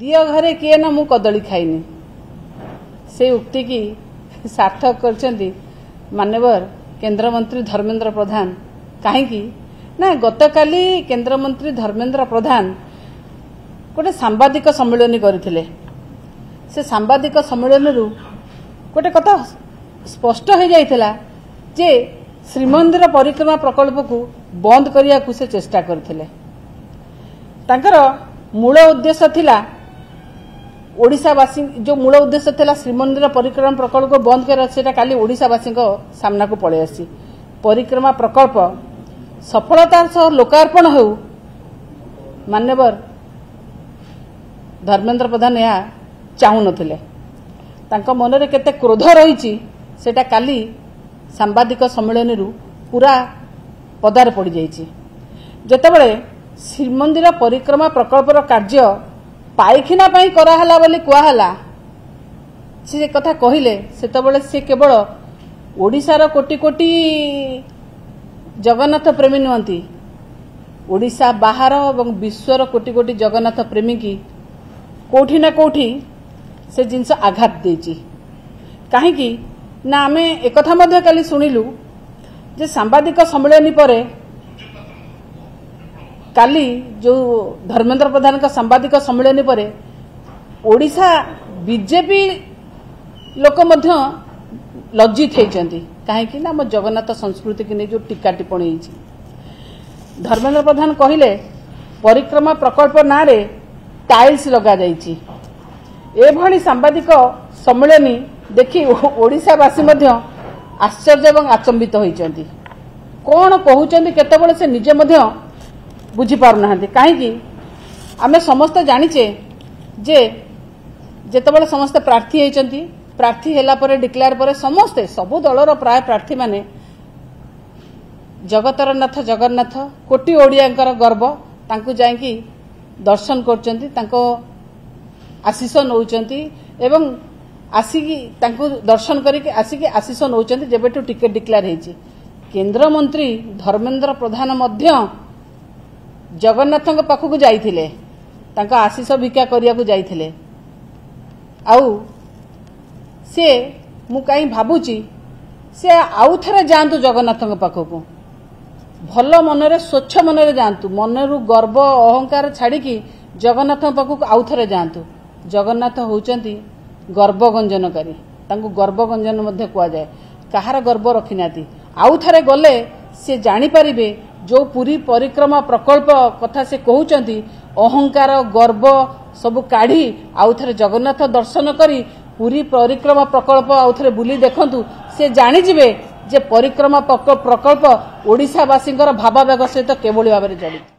ଦିଅ ଘରେ କିଏ ନା ମୁଁ କଦଳୀ ଖାଇନି ସେ ଉକ୍ତିକି ସାର୍ଥକ କରିଛନ୍ତି ମାନ୍ୟବର କେନ୍ଦ୍ରମନ୍ତ୍ରୀ ଧର୍ମେନ୍ଦ୍ର ପ୍ରଧାନ କାହିଁକି ନା ଗତକାଲି କେନ୍ଦ୍ରମନ୍ତ୍ରୀ ଧର୍ମେନ୍ଦ୍ର ପ୍ରଧାନ ଗୋଟେ ସାମ୍ବାଦିକ ସମ୍ମିଳନୀ କରିଥିଲେ ସେ ସାମ୍ବାଦିକ ସମ୍ମିଳନୀରୁ ଗୋଟେ କଥା ସ୍ୱଷ୍ଟ ହୋଇଯାଇଥିଲା ଯେ ଶ୍ରୀମନ୍ଦିର ପରିକ୍ରମା ପ୍ରକଳ୍ପକୁ ବନ୍ଦ କରିବାକୁ ସେ ଚେଷ୍ଟା କରିଥିଲେ ତାଙ୍କର ମୂଳ ଉଦ୍ଦେଶ୍ୟ ଥିଲା ଓଡ଼ିଶାବାସୀ ଯେଉଁ ମୂଳ ଉଦ୍ଦେଶ୍ୟ ଥିଲା ଶ୍ରୀମନ୍ଦିର ପରିକ୍ରମା ପ୍ରକଳ୍ପକୁ ବନ୍ଦ କରିବା ସେଇଟା କାଲି ଓଡ଼ିଶାବାସୀଙ୍କ ସାମ୍ନାକୁ ପଳାଇ ଆସିଛି ପରିକ୍ରମା ପ୍ରକଳ୍ପ ସଫଳତାର ସହ ଲୋକାର୍ପଣ ହେଉ ମାନ୍ୟବର ଧର୍ମେନ୍ଦ୍ର ପ୍ରଧାନ ଏହା ଚାହୁଁନଥିଲେ ତାଙ୍କ ମନରେ କେତେ କ୍ରୋଧ ରହିଛି ସେଇଟା କାଲି ସାମ୍ବାଦିକ ସମ୍ମିଳନୀରୁ ପୁରା ପଦାରେ ପଡ଼ିଯାଇଛି ଯେତେବେଳେ ଶ୍ରୀମନ୍ଦିର ପରିକ୍ରମା ପ୍ରକଳ୍ପର କାର୍ଯ୍ୟ ପାଇଖାନା ପାଇଁ କରାହେଲା ବୋଲି କୁହାହେଲା ସେ ସେ କଥା କହିଲେ ସେତେବେଳେ ସେ କେବଳ ଓଡ଼ିଶାର କୋଟି କୋଟି ଜଗନ୍ନାଥ ପ୍ରେମୀ ନୁହନ୍ତି ଓଡ଼ିଶା ବାହାର ଏବଂ ବିଶ୍ୱର କୋଟି କୋଟି ଜଗନ୍ନାଥ ପ୍ରେମୀକି କେଉଁଠି ନା କେଉଁଠି ସେ ଜିନିଷ ଆଘାତ ଦେଇଛି କାହିଁକି ନା ଆମେ ଏକଥା ମଧ୍ୟ କାଲି ଶୁଣିଲୁ ଯେ ସାମ୍ବାଦିକ ସମ୍ମିଳନୀ ପରେ କାଲି ଯେଉଁ ଧର୍ମେନ୍ଦ୍ର ପ୍ରଧାନଙ୍କ ସାମ୍ବାଦିକ ସମ୍ମିଳନୀ ପରେ ଓଡ଼ିଶା ବିଜେପି ଲୋକ ମଧ୍ୟ ଲଜିତ ହୋଇଛନ୍ତି କାହିଁକି ନା ଆମ ଜଗନ୍ନାଥ ସଂସ୍କୃତିକୁ ନେଇ ଯେଉଁ ଟୀକା ଟିପ୍ପଣୀ ହୋଇଛି ଧର୍ମେନ୍ଦ୍ର ପ୍ରଧାନ କହିଲେ ପରିକ୍ରମା ପ୍ରକଳ୍ପ ନାଁରେ ଟାଇଲ୍ସ ଲଗାଯାଇଛି ଏଭଳି ସାମ୍ବାଦିକ ସମ୍ମିଳନୀ ଦେଖି ଓଡ଼ିଶାବାସୀ ମଧ୍ୟ ଆଶ୍ଚର୍ଯ୍ୟ ଏବଂ ଆଚମ୍ବିତ ହୋଇଛନ୍ତି କ'ଣ କହୁଛନ୍ତି କେତେବେଳେ ସେ ନିଜେ ମଧ୍ୟ ବୁଝିପାରୁନାହାନ୍ତି କାହିଁକି ଆମେ ସମସ୍ତେ ଜାଣିଛେ ଯେ ଯେତେବେଳେ ସମସ୍ତେ ପ୍ରାର୍ଥୀ ହୋଇଛନ୍ତି ପ୍ରାର୍ଥୀ ହେଲା ପରେ ଡିକ୍ଲେୟାର ପରେ ସମସ୍ତେ ସବୁ ଦଳର ପ୍ରାୟ ପ୍ରାର୍ଥୀମାନେ ଜଗତର ନାଥ ଜଗନ୍ନାଥ କୋଟି ଓଡ଼ିଆଙ୍କର ଗର୍ବ ତାଙ୍କୁ ଯାଇକି ଦର୍ଶନ କରୁଛନ୍ତି ତାଙ୍କ ଆଶିଷ ନେଉଛନ୍ତି ଏବଂ ଆସିକି ତାଙ୍କୁ ଦର୍ଶନ କରିକି ଆସିକି ଆଶିଷ ନେଉଛନ୍ତି ଯେବେଠୁ ଟିକେଟ୍ ଡିକ୍ଲେୟାର ହୋଇଛି କେନ୍ଦ୍ରମନ୍ତ୍ରୀ ଧର୍ମେନ୍ଦ୍ର ପ୍ରଧାନ ମଧ୍ୟ ଜଗନ୍ନାଥଙ୍କ ପାଖକୁ ଯାଇଥିଲେ ତାଙ୍କ ଆଶିଷ ଭିକ୍ଷା କରିବାକୁ ଯାଇଥିଲେ ଆଉ ସେ ମୁଁ କାହିଁ ଭାବୁଛି ସେ ଆଉ ଥରେ ଯାଆନ୍ତୁ ଜଗନ୍ନାଥଙ୍କ ପାଖକୁ ଭଲ ମନରେ ସ୍ୱଚ୍ଛ ମନରେ ଯାଆନ୍ତୁ ମନରୁ ଗର୍ବ ଅହଙ୍କାର ଛାଡ଼ିକି ଜଗନ୍ନାଥଙ୍କ ପାଖକୁ ଆଉ ଥରେ ଯାଆନ୍ତୁ ଜଗନ୍ନାଥ ହେଉଛନ୍ତି ଗର୍ବଗଞ୍ଜନକାରୀ ତାଙ୍କୁ ଗର୍ବଗଞ୍ଜନ ମଧ୍ୟ କୁହାଯାଏ କାହାର ଗର୍ବ ରଖିନାହାନ୍ତି ଆଉ ଥରେ ଗଲେ ସେ ଜାଣିପାରିବେ ଯେଉଁ ପୁରୀ ପରିକ୍ରମା ପ୍ରକଳ୍ପ କଥା ସେ କହୁଛନ୍ତି ଅହଙ୍କାର ଗର୍ବ ସବୁ କାଢି ଆଉ ଥରେ ଜଗନ୍ନାଥ ଦର୍ଶନ କରି ପୁରୀ ପରିକ୍ରମା ପ୍ରକଳ୍ପ ଆଉ ଥରେ ବୁଲି ଦେଖନ୍ତୁ ସେ ଜାଣିଯିବେ ଯେ ପରିକ୍ରମା ପ୍ରକଳ୍ପ ଓଡ଼ିଶାବାସୀଙ୍କର ଭାବାବେଗ ସହିତ କିଭଳି ଭାବରେ ଜଡ଼ିତ